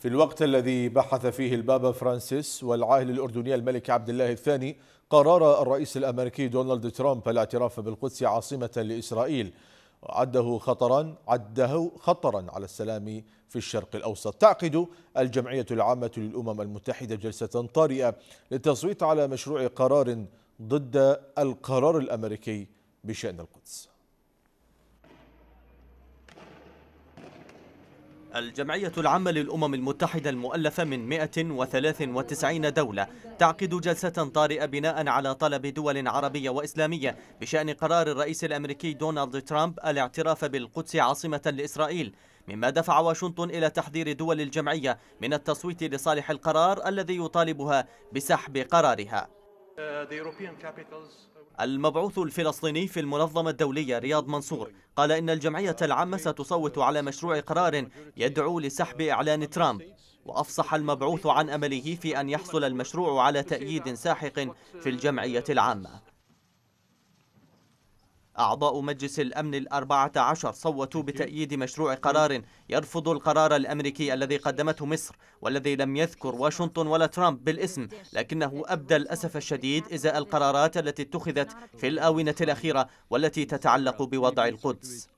في الوقت الذي بحث فيه البابا فرانسيس والعاهل الأردني الملك عبد الله الثاني قرار الرئيس الأمريكي دونالد ترامب الاعتراف بالقدس عاصمة لإسرائيل عده خطرا عده خطرا على السلام في الشرق الأوسط تعقد الجمعية العامة للأمم المتحدة جلسة طارئة للتصويت على مشروع قرار ضد القرار الأمريكي بشأن القدس الجمعية العامة للأمم المتحدة المؤلفة من 193 دولة تعقد جلسة طارئة بناء على طلب دول عربية وإسلامية بشأن قرار الرئيس الأمريكي دونالد ترامب الاعتراف بالقدس عاصمة لإسرائيل مما دفع واشنطن إلى تحذير دول الجمعية من التصويت لصالح القرار الذي يطالبها بسحب قرارها المبعوث الفلسطيني في المنظمة الدولية رياض منصور قال إن الجمعية العامة ستصوت على مشروع قرار يدعو لسحب إعلان ترامب وأفصح المبعوث عن أمله في أن يحصل المشروع على تأييد ساحق في الجمعية العامة أعضاء مجلس الأمن الأربعة عشر صوتوا بتأييد مشروع قرار يرفض القرار الأمريكي الذي قدمته مصر والذي لم يذكر واشنطن ولا ترامب بالاسم لكنه أبدى الأسف الشديد إزاء القرارات التي اتخذت في الآونة الأخيرة والتي تتعلق بوضع القدس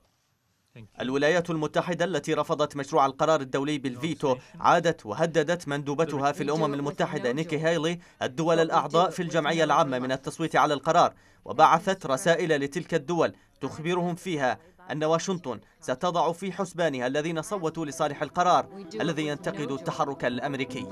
الولايات المتحدة التي رفضت مشروع القرار الدولي بالفيتو عادت وهددت مندوبتها في الأمم المتحدة نيكي هايلي الدول الأعضاء في الجمعية العامة من التصويت على القرار وبعثت رسائل لتلك الدول تخبرهم فيها أن واشنطن ستضع في حسبانها الذين صوتوا لصالح القرار الذي ينتقد التحرك الأمريكي